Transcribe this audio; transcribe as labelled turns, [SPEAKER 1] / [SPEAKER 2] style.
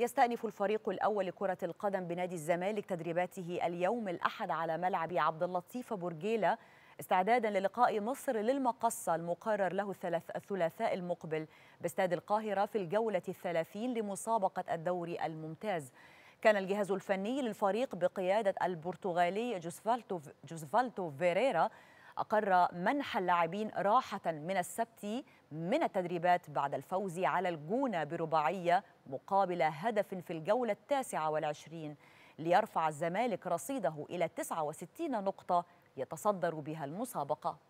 [SPEAKER 1] يستأنف الفريق الأول لكرة القدم بنادي الزمالك تدريباته اليوم الأحد على ملعب عبد اللطيف بورجيلا استعدادا للقاء مصر للمقصة المقرر له الثلاثاء المقبل باستاد القاهرة في الجولة الثلاثين لمسابقة الدوري الممتاز كان الجهاز الفني للفريق بقيادة البرتغالي جوزفالتو, جوزفالتو فيريرا أقر منح اللاعبين راحة من السبت من التدريبات بعد الفوز على الجونة برباعية مقابل هدف في الجولة التاسعة والعشرين ليرفع الزمالك رصيده إلى 69 نقطة يتصدر بها المسابقة